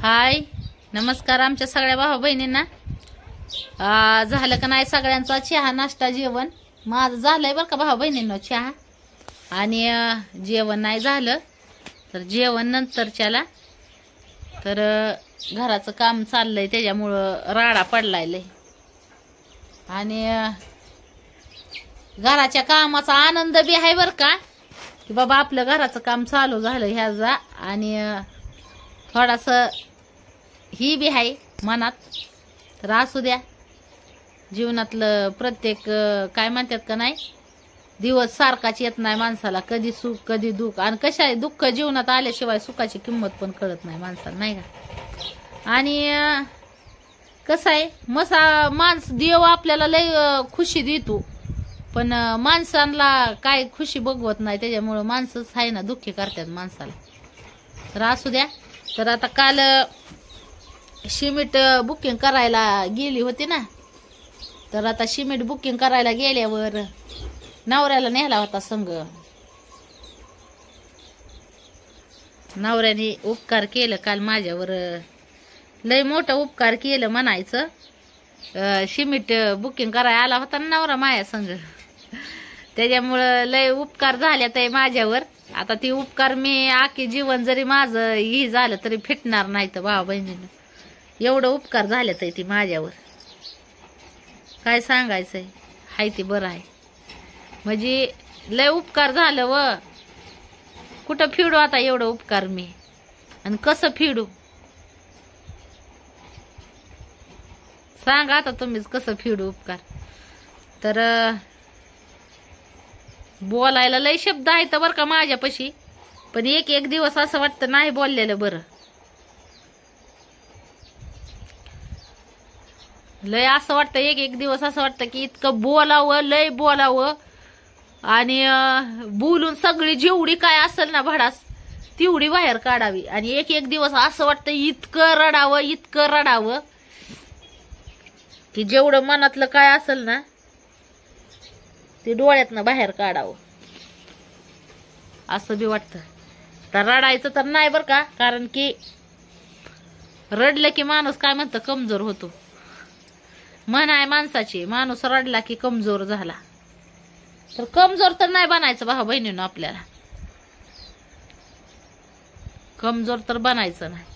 हाय नमस्कार आमच्या सगळ्या भावा बहिणींना झालं का नाही सगळ्यांचा चहा नाश्ता जेवण माझं झालंय बरं का भावा बहिणींना चहा आणि जेवण नाही झालं तर जेवण नंतर चला तर घराचं काम चाललंय त्याच्यामुळं राडा पडलाय आणि घराच्या कामाचा आनंद बी आहे बरं का की बाबा आपलं घराचं काम चालू झालं ह्याचा आणि थोडासा ही बी आहे मनात तर असू द्या जीवनातलं प्रत्येक काय म्हणतात का नाही दिवस सारखाच येत नाही माणसाला कधी सुख कधी दुःख आणि कशा दुःख जीवनात आल्याशिवाय सुखाची किंमत पण कळत नाही माणसाला नाही का आणि कसं आहे मसा माणस देव आपल्याला लय खुशी देतो पण माणसांना काय खुशी बघवत नाही त्याच्यामुळं माणसंच आहे ना दुःखी करतात माणसाला तर असू द्या तर आता काल शिमिट बुकिंग करायला गेली होती ना तर आता शिमिट बुकिंग करायला गेल्यावर नवऱ्याला नेला होता संघ नवऱ्याने उपकार केलं काल माझ्यावर लय मोठा उपकार केलं म्हणायचं शिमिट बुकिंग करायला आला होता नवरा माया संघ त्याच्यामुळं लय उपकार झाल्या ते माझ्यावर आता ती उपकार मी आखी जीवन जरी माझं ही झालं तरी फिटणार नाही तर भावा बहिणीनं एवढं उपकार झाले तर ती माझ्यावर काय सांगायचंय हाय ती बरं आहे म्हणजे लय उपकार झालं व कुठं फिडू आता एवढं उपकार मी आणि कसं फिडू सांगा आता तुम्हीच कसं फिडू उपकार तर बोलायला लय शब्द आहे तर बरं का माझ्यापाशी पण एक एक दिवस असं वाटतं नाही बोललेलं बरं लय असं वाटतं एक एक दिवस असं वाटतं की इतकं बोलावं लय बोलावं आणि बोलून सगळी जेवढी काय असेल ना भडास तेवढी बाहेर काढावी आणि एक एक दिवस असं वाटतं इतकं रडावं इतकं रडावं की जेवढं मनातलं काय असेल ना ते डोळ्यातनं बाहेर काढावं असं बी वाटतं तर रडायचं तर नाही बरं का कारण की रडलं की माणूस काय म्हणतं कमजोर होतो मन आहे माणसाची माणूस रडला की कमजोर झाला तर कमजोर तर नाही बनायचं भाऊ बहिणीनं आपल्याला कमजोर तर बनायचं नाही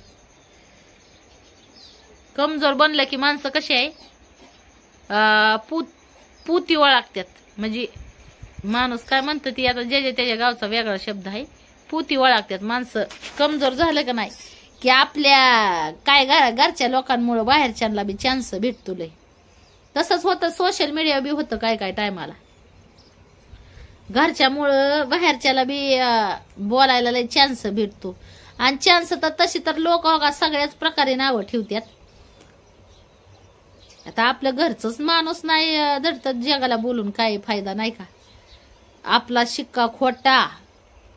कमजोर बनलं की माणसं कशी आहे पूत पुती ओळखतात म्हणजे माणूस काय म्हणतं ती आता ज्या जे त्याच्या गावचा वेगळा शब्द आहे पोती ओळखतात माणसं कमजोर झालं का नाही की आपल्या काय घरच्या लोकांमुळे बाहेरच्यांना बी चान्स भेटतो लय तसंच होतं सोशल मीडिया बी होतं काय काय टायमाला घरच्यामुळं बाहेरच्याला बी बोलायला लय चान्स भेटतो आणि चान्स तर तशी तर लोक हो सगळ्याच प्रकारे नावं ठेवतात आता आपलं घरचंच माणूस नाही धडतात जगाला बोलून काय फायदा नाही का आपला शिक्का खोटा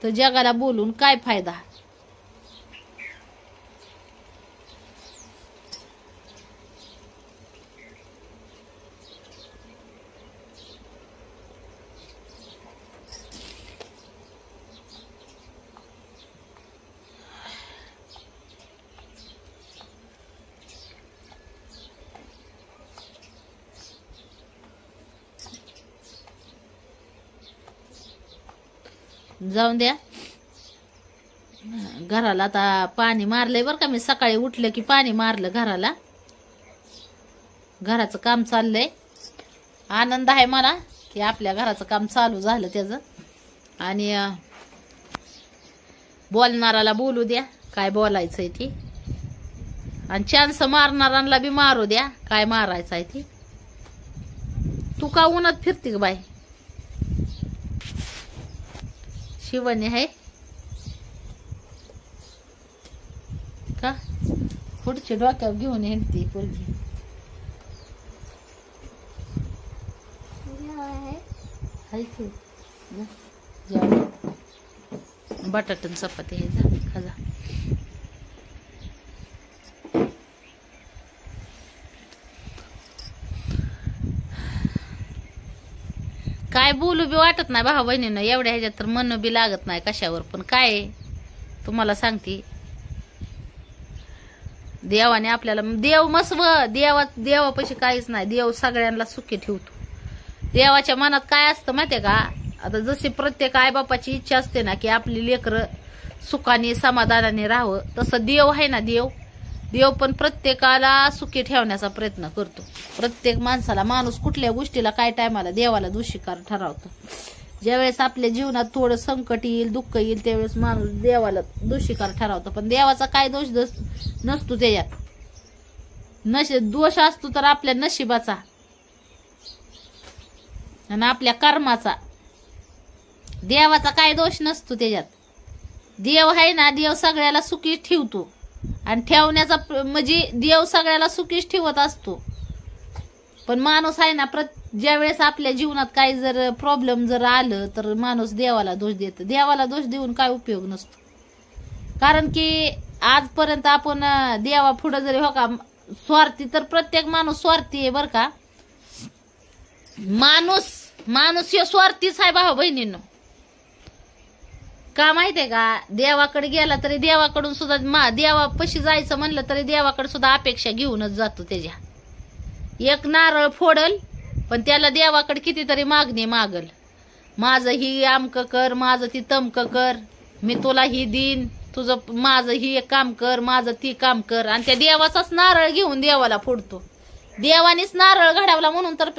तर जगाला बोलून काय फायदा जाऊन द्या घराला आता पाणी मारलंय बरं का मी सकाळी उठलं की पाणी मारलं घराला घराचं काम चाललंय आनंद आहे मला की आपल्या घराचं काम चालू झालं त्याचं आणि बोलणाराला बोलू द्या काय बोलायचं आहे ती आणि चान्स मारणाऱ्यांना बी मारू द्या काय मारायचं आहे ती तू का उन्हात फिरते बाई शिवणे आहे का पुढची डोक्यावर घेऊन येते पोरगी जेवण बटाटन चपाती हे जा काय बोलू बी वाटत नाही भाऊ बहिणीनं एवढ्या ह्याच्यात तर मन बी लागत नाही कशावर पण काय तुम्हाला सांगते देवाने आपल्याला देव मसव देवा देवापाशी काहीच नाही देव सगळ्यांना सुखी ठेवतो देवाच्या मनात काय असतं माहितीये का आता जशी प्रत्येक आईबापाची इच्छा असते ना की आपली लेकरं सुखाने समाधानाने राहावं तसं देव आहे ना देव देव पण प्रत्येकाला सुखी ठेवण्याचा प्रयत्न करतो प्रत्येक माणसाला माणूस कुठल्या गोष्टीला काय टायमाला देवाला दुशिकार ठरवतो ज्यावेळेस आपल्या जीवनात थोडं संकट येईल दुःख येईल त्यावेळेस माणूस देवाला दोषीकार ठरवतो पण देवाचा काय दोष नसतो त्याच्यात नश दोष असतो तर आपल्या नशिबाचा आणि आपल्या कर्माचा देवाचा काय दोष नसतो त्याच्यात देव आहे ना देव सगळ्याला सुखी ठेवतो आणि ठेवण्याचा म्हणजे देव सगळ्याला सुखीच ठेवत असतो पण माणूस आहे ना प्र ज्या वेळेस आपल्या जीवनात काही जर प्रॉब्लेम जर आलं तर माणूस देवाला दोष देत देवाला दोष देऊन काय उपयोग नसतो कारण की आजपर्यंत आपण देवा पुढं जरी हो का स्वार्थी तर प्रत्येक माणूस स्वार्थी आहे बरं का माणूस माणूस हे स्वार्थीच आहे भाऊ बहिणींनो का माहितीये का देवाकडे गेला तरी देवाकडून सुद्धा मा पशी जायचं म्हणलं तरी देवाकडे सुद्धा अपेक्षा घेऊनच जातो त्याच्या एक नारळ फोडल पण त्याला देवाकडे कितीतरी मागणी मागल माझं ही आमक कर माझं ती तमक कर मी तुला ही दिन तुझं माझं ही एक काम कर माझं ती काम कर आणि त्या देवाचाच नारळ घेऊन देवाला फोडतो देवानेच नारळ घडावला म्हणून तर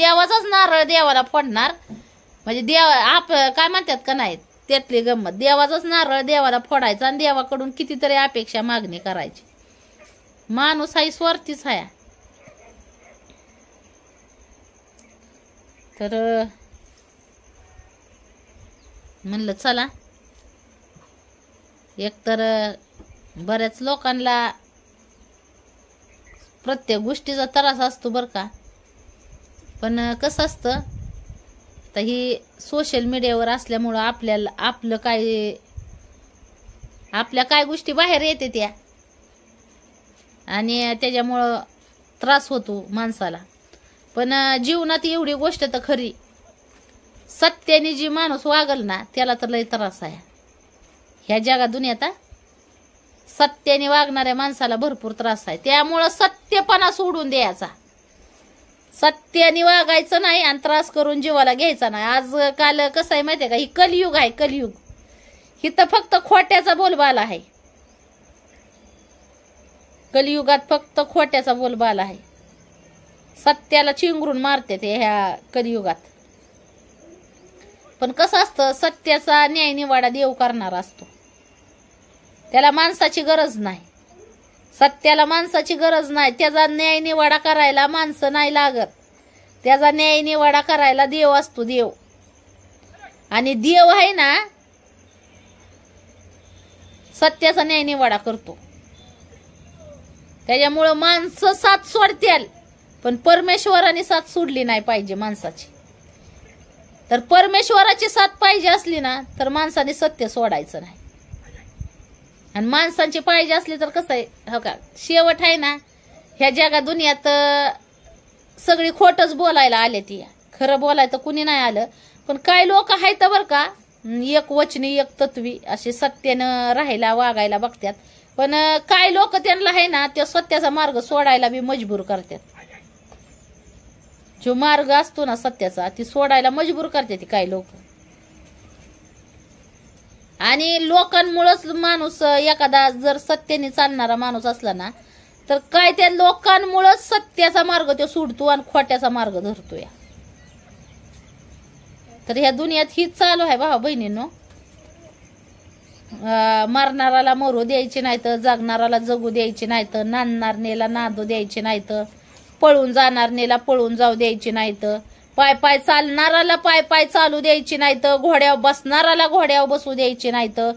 देवाचाच नारळ देवाला फोडणार म्हणजे देव आप काय म्हणतात का नाहीत त्यातली गंमत देवाचाच नारळ देवाला फोडायचा आणि देवाकडून कितीतरी अपेक्षा मागणी करायची माणूस हाही स्वार्थीच हाया तर म्हणलं चला एकतर बऱ्याच लोकांना प्रत्येक गोष्टीचा त्रास असतो बरं का पण कसं असतं तर ही सोशल मीडियावर असल्यामुळं आपल्याला आपलं काय आपल्या काय गोष्टी बाहेर येते त्या आणि त्याच्यामुळं त्रास होतो माणसाला पण जीवनात एवढी गोष्ट तर खरी सत्याने जी माणूस वागल ना त्याला तर लय त्रास आहे ह्या जगा दुनियात सत्याने वागणाऱ्या माणसाला भरपूर त्रास आहे त्यामुळं सत्यपणा सोडून द्यायचा सत्याने वागायचं नाही आणि त्रास करून जीवाला घ्यायचा नाही आज काल कसं आहे माहितीये का ही कलियुग आहे कलियुग ही तर फक्त खोट्याचा बोलबाला आहे कलियुगात फक्त खोट्याचा बोलबाला आहे सत्याला चिंगरून मारते ते ह्या कलियुगात पण कसं असतं सत्याचा न्याय निवाडा देव करणारा असतो त्याला माणसाची गरज नाही सत्याला माणसाची गरज नाही त्याचा न्याय निवाडा करायला माणसं नाही लागत त्याचा न्याय निवाडा करायला देव असतो देव आणि देव आहे ना सत्याचा न्याय निवाडा करतो त्याच्यामुळं माणसं साथ सोडतील पण परमेश्वराने साथ सोडली नाही पाहिजे माणसाची तर परमेश्वराची साथ पाहिजे असली ना तर माणसाने सत्य सोडायचं नाही आणि माणसांची पाहिजे असली तर कसं आहे हो का शेवट आहे ना ह्या जगा दुनियात सगळी खोटच बोलायला आले ती खरं बोलाय तर कुणी नाही आलं पण काही लोक आहेत बरं का एक वचनी एक तत्वी अशी सत्यनं राहायला वागायला बघतात पण काय लोक त्यांना आहे ना त्या सत्याचा मार्ग सोडायला बी मजबूर करतात जो मार्ग असतो ना सत्याचा ती सोडायला मजबूर करते ती काही लोक आणि लोकांमुळंच माणूस एखादा जर सत्यने चालणारा माणूस असला ना तर काय त्या लोकांमुळंच सत्याचा मार्ग तो सुटतो आणि खोट्याचा मार्ग धरतो या तर ह्या दुनियात हीच चालू आहे भावा बहिणींनो मारणाराला मरू द्यायची नाही तर जगणाराला जगू द्यायचे नाही तर नेला नादू द्यायचे नाही तर पळून नेला पळून जाऊ द्यायची नाही तर पाय पाय चालणाराला पाय पाय चालू द्यायची नाही तर घोड्यावर बसणाराला घोड्यावर बसू द्यायची नाही तर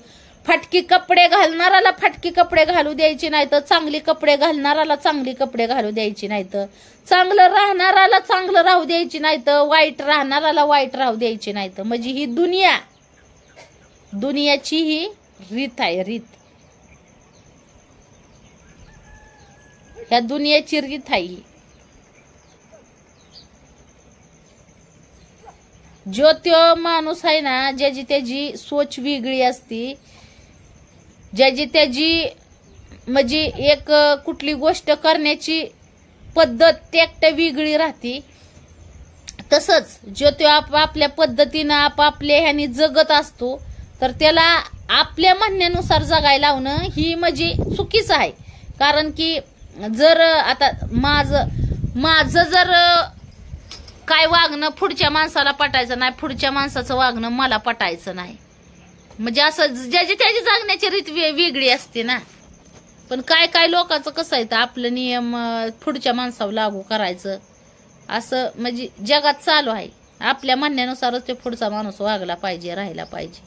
फाटकी कपडे घालणाराला फाटकी कपडे घालू द्यायची नाही तर चांगली कपडे घालणाराला चांगली कपडे घालू द्यायची नाही तर चांगलं राहणाराला चांगलं राहू द्यायची नाही तर वाईट राहणाराला वाईट राहू द्यायची नाहीत म्हणजे ही दुनिया दुनियाची ही रीत आहे रीत ह्या दुनियाची रीत आहे ही ज्यो त्यो माणूस आहे ना ज्याची त्याची सोच वेगळी असती ज्याची त्याची म्हणजे एक कुठली गोष्ट करण्याची पद्धत ते वेगळी राहती तसंच जो तो आपापल्या पद्धतीनं आपापल्या ह्यानी जगत असतो तर त्याला आपल्या म्हणण्यानुसार जगायला लावणं ही माझी म्हणजे चुकीचं आहे कारण की जर आता माझं माझं जर काय वागणं पुढच्या माणसाला पटायचं नाही पुढच्या माणसाचं वागणं मला पटायचं नाही म्हणजे असं ज्याची त्याची जागण्याची रीत वेगळी असते ना पण काय काय लोकांचं कसं आहे तर आपलं नियम पुढच्या माणसावर लागू करायचं असं म्हणजे जगात चालू आहे आपल्या म्हणण्यानुसारच ते पुढचा माणूस वागला पाहिजे राहिला पाहिजे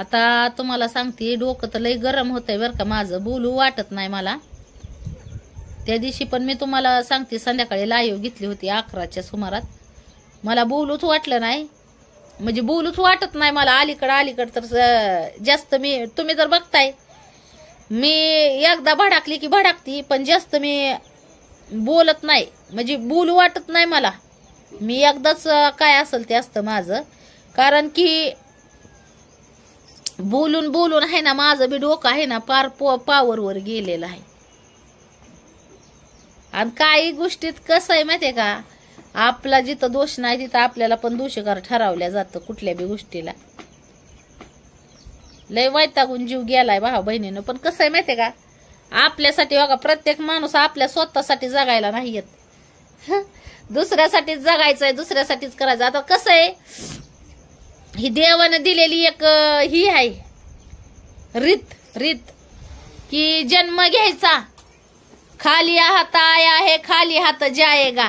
आता तुम्हाला सांगते डोकं तर लई गरम होतंय बरं का माझं बोलू वाटत नाही मला त्या दिवशी पण मी तुम्हाला सांगते संध्याकाळी लाईव्ह घेतली होती अकराच्या सुमारात मला बोलूच वाटलं नाही म्हणजे बोलूच वाटत नाही मला अलीकडं अलीकडं तर जास्त मी तुम्ही जर बघताय मी एकदा भडाकली की भडाकती पण जास्त मी बोलत नाही म्हणजे बोलू वाटत नाही मला मी एकदाच काय असेल ते असतं माझं कारण की बोलून बोलून आहे ना माझं बी डोकं आहे ना पार पो पावरवर गेलेलं आहे आणि काही गोष्टीत कसं आहे माहितीये का आपला जिथं दोष नाही तिथं आपल्याला पण दोषकार ठरवल्या जातं कुठल्या बी गोष्टीला लय वैतागून जीव गेलाय भाऊ बहिणीनं पण कसं आहे माहितीये का आपल्यासाठी बघा प्रत्येक माणूस आपल्या स्वतःसाठी जगायला नाही येत दुसऱ्यासाठीच जगायचंय दुसऱ्यासाठीच करायचं आता कसं आहे ही देवानं दिलेली एक ही आहे रीत रीत की जन्म घ्यायचा खाली हात आया आहे खाली हात गा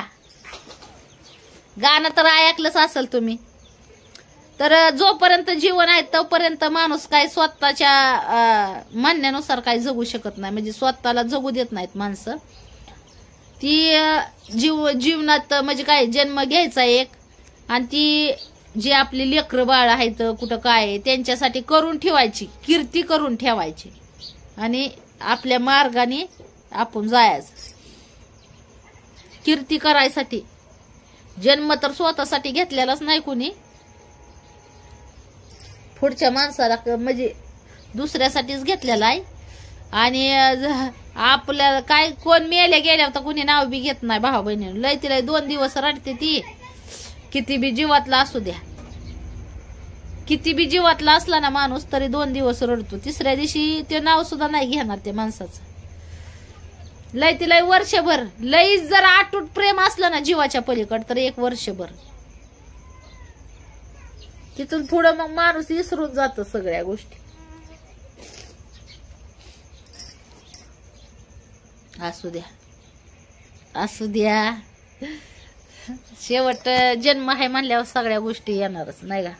गाणं तर ऐकलंच असेल तुम्ही तर जोपर्यंत जीवन आहे तोपर्यंत माणूस काय स्वतःच्या म्हणण्यानुसार काय जगू शकत नाही म्हणजे स्वतःला जगू देत नाहीत माणसं ती जीव जीवनात म्हणजे काय जन्म घ्यायचा एक आणि ती जी आपली लेकर बाळ आहेत कुठं काय त्यांच्यासाठी करून ठेवायची कीर्ती करून ठेवायची आणि आपल्या मार्गाने आपण जायच कीर्ती करायसाठी जन्म तर स्वतःसाठी घेतलेलाच नाही कोणी पुढच्या माणसाला म्हणजे दुसऱ्यासाठीच घेतलेला आहे आणि आपल्याला काय कोण मेले गेल्यावर तर कोणी नाव बी घेत नाही भाऊ बहिणी लय तिला दोन दिवस रडते ती किती बी जीवातला असू द्या किती बी जीवातला असला ना माणूस तरी दोन दिवस रडतो तिसऱ्या दिवशी ते नाव सुद्धा नाही घेणार ते माणसाचं लय तिला वर्षभर लय जर आटूट प्रेम असलं ना जीवाच्या पलीकड तर एक वर्षभर तिथून पुढं मग माणूस विसरून जात सगळ्या गोष्टी असू द्या असू द्या शेवट जन्म आहे म्हणल्यावर सगळ्या गोष्टी येणारच नाही का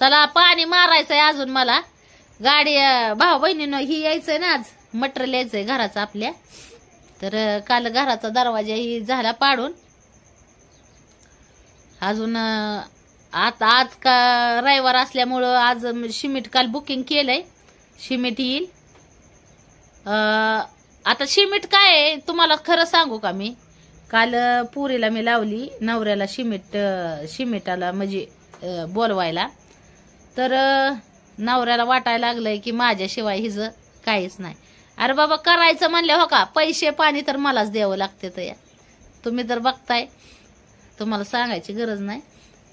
चला पाणी मारायचंय अजून मला गाडी भाऊ बहिणीनं ही यायचंय ना आज मटेरियल यायचंय घराचं आपल्या तर काल घराचा दरवाजा ही झाला पाडून अजून आता आज का रविवार असल्यामुळं आज शिमिट काल बुकिंग केलंय शिमिट येईल आता शिमिट काय तुम्हाला खरं सांगू का मी काल पुरीला मी लावली नवऱ्याला शिमिट शिमिटाला म्हणजे बोलवायला तर नवऱ्याला वाटायला लागलंय की माझ्याशिवाय हिचं काहीच नाही अरे बाबा करायचं म्हणलं हो का पैसे पाणी तर मलाच द्यावं लागते तर या तुम्ही तर बघताय तुम्हाला सांगायची गरज नाही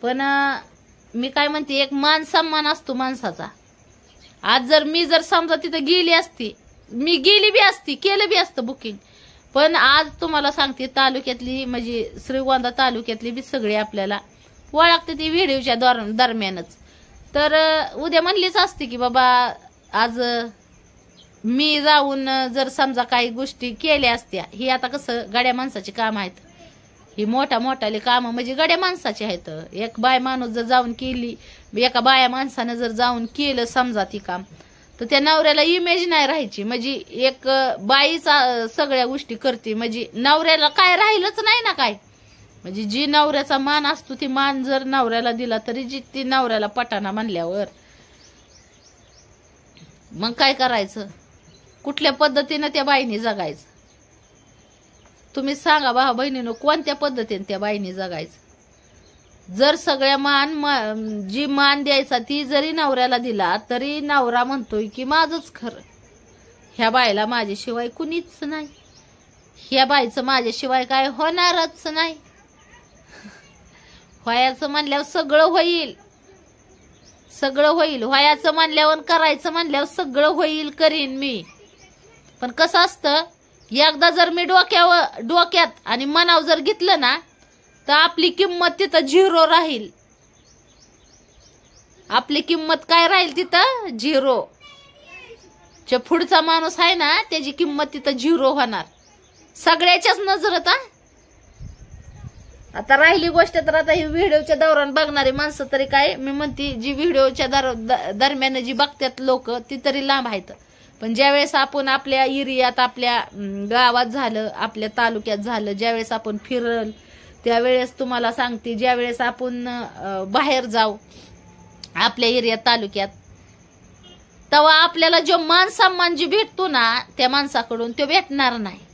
पण मी काय म्हणते एक मान सन्मान असतो माणसाचा आज जर मी जर समजा तिथं गेली असती मी गेली बी असती केलं बी असतं बुकिंग पण आज तुम्हाला सांगते तालुक्यातली म्हणजे श्रीगोंदा तालुक्यातली बी सगळी आपल्याला ओळखते ती व्हिडिओच्या दरम्यानच तर उद्या म्हणलीच असते की बाबा आज मी जाऊन जर समजा काही गोष्टी केल्या असत्या ही आता कसं गाड्या माणसाची काम आहेत ही मोठ्या मोठाले कामं म्हणजे गड्या माणसाची आहेत एक बाय माणूस जर जाऊन केली एका बाया माणसानं जर जाऊन केलं समजा ती काम तर त्या नवऱ्याला इमेज नाही राहायची म्हणजे एक बाईचा सगळ्या गोष्टी करते म्हणजे नवऱ्याला काय राहिलंच नाही ना काय म्हणजे जी नवऱ्याचा मान असतो ती मान जर नवऱ्याला दिला तरी जी ती नवऱ्याला पटाना म्हणल्यावर मग काय करायचं कुठल्या पद्धतीनं त्या बाईने जगायचं तुम्ही सांगा बा बहिणीनं कोणत्या पद्धतीने त्या बाईने जगायचं जर सगळ्या मान जी मान द्यायचा ती जरी नवऱ्याला दिला तरी नवरा म्हणतोय की माझंच खरं ह्या बायला माझ्याशिवाय कुणीच नाही ह्या बाईचं माझ्याशिवाय काय होणारच नाही व्हायचं म्हणल्यावर सगळं होईल सगळं होईल व्हायचं म्हणल्यावर करायचं म्हणल्यावर सगळं होईल करीन मी पण कसं असतं एकदा जर मी डोक्यावर डोक्यात आणि मनावर जर घेतलं ना तर आपली किंमत तिथं झिरो राहील आपली किंमत काय राहील तिथं झिरो जे पुढचा माणूस आहे ना त्याची किंमत तिथं झिरो होणार सगळ्याच्याच नजरत आता राहिली गोष्ट तर आता ही व्हिडिओच्या दौरान बघणारी माणसं तरी काय मी म्हणते जी व्हिडिओच्या दरम्यान जी बघतात लोक ती तरी लांब आहेत पण ज्यावेळेस आपण आपल्या एरियात आपल्या गावात झालं आपल्या तालुक्यात झालं ज्यावेळेस आपण फिरल त्यावेळेस तुम्हाला सांगते ज्यावेळेस आपण बाहेर जाऊ आपल्या एरियात तालुक्यात तेव्हा आपल्याला जो मान सन्मान जी भेटतो ना त्या माणसाकडून तो भेटणार नाही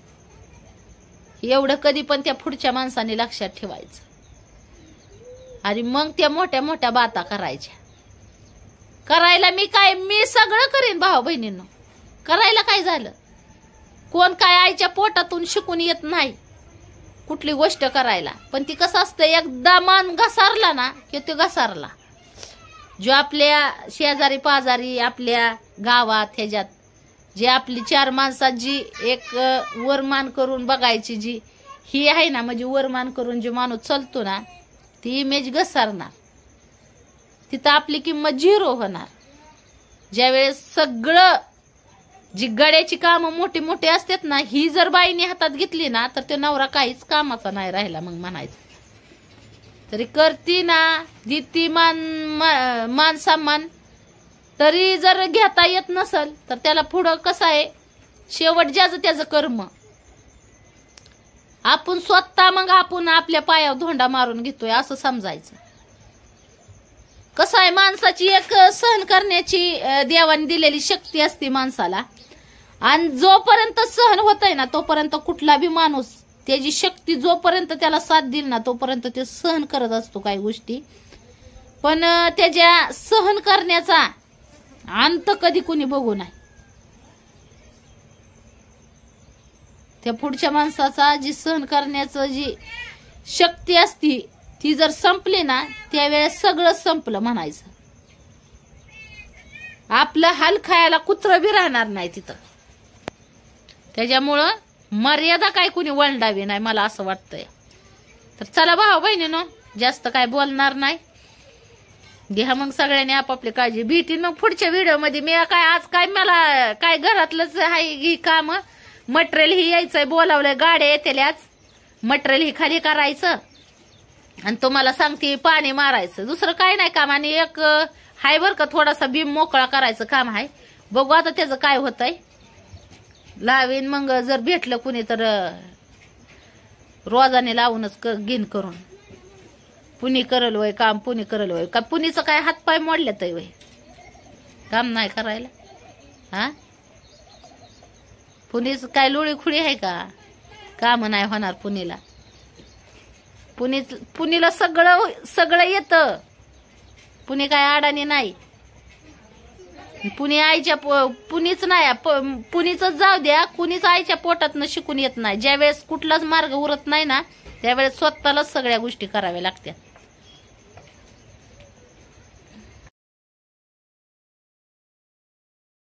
एवढं कधी पण त्या पुढच्या माणसाने लक्षात ठेवायचं आणि मग त्या मोठ्या मोठ्या बाता करायच्या करायला मी काय मी सगळं करेन भाऊ बहिणींनो करायला काय झालं कोण काय आईच्या पोटातून शिकून येत नाही कुठली गोष्ट करायला पण ती कसं असतं एकदा मान घसारला ना की तो घसारला जो आपल्या शेजारी पाजारी आपल्या गावात ह्याच्यात जी आपली चार माणसात जी एक वरमान करून बघायची जी ही आहे ना म्हणजे वरमान करून जी माणूस चलतो ना ती इमेज ना तिथं आपली किंमत झिरो होणार ज्यावेळेस सगळं जी गड्याची कामं मोठी मोठी असतात ना ही जर बाईने हातात घेतली ना तर ते नवरा काहीच कामाचा नाही राहिला मग म्हणायचं तरी करती ना दिती मान मान सन्मान तरी जर घेता येत नसल तर त्याला पुढं कसं आहे शेवट ज्याचं त्याचं कर्म आपण स्वतः मग आपण आपल्या पायावर धोंडा मारून घेतोय असं समजायचं कसं आहे माणसाची एक सहन करण्याची देवाने दिलेली शक्ती असते माणसाला आणि जोपर्यंत सहन होत आहे ना तोपर्यंत कुठला बी माणूस त्याची शक्ती जोपर्यंत त्याला साथ दिल ना तोपर्यंत ते सहन करत असतो काही गोष्टी पण त्याच्या सहन करण्याचा अंत कधी कोणी बघू नाही त्या पुढच्या माणसाचा जी सहन करण्याचं जी शक्ती असती ती जर संपली ना त्यावेळेस सगळं संपलं म्हणायचं आपलं हाल खायला कुत्रं बी राहणार नाही तिथं त्याच्यामुळं मर्यादा काय कोणी वळडावी नाही मला असं वाटतंय तर चला भाऊ बहिणी जास्त काय बोलणार नाही घ्या मग सगळ्यांनी आपापली काळजी भेटीन मग पुढच्या मध्ये मी काय आज काय मला काय घरातलंच आहे ही काम मटेरियल ही यायचंय बोलावलंय गाड्या येतील आज मटेरियल ही खाली करायचं आणि तुम्हाला सांगते पाणी मारायचं दुसरं काय नाही काम आणि एक हाय बरं का थोडासा भीम मोकळा करायचं काम आहे बघू आता त्याचं काय आहे लावीन मग जर भेटलं कुणी तर रोजाने लावूनच गिन करून पुणे करल वय काम पुणे करल वय का पुणेचं काय हातपाय तय वय काम नाही करायला हा पुणेच काय लोळी खुळी आहे का काम नाही होणार पुणेला पुणे पुणेला सगळं सगळं येतं पुणे काय अडाणी नाही पुणे आईच्या पो पुणेच नाही पुणेच जाऊ द्या कुणीच आईच्या पोटातनं शिकून येत नाही ज्यावेळेस कुठलाच मार्ग उरत नाही ना त्यावेळेस स्वतःलाच सगळ्या गोष्टी कराव्या लागत्या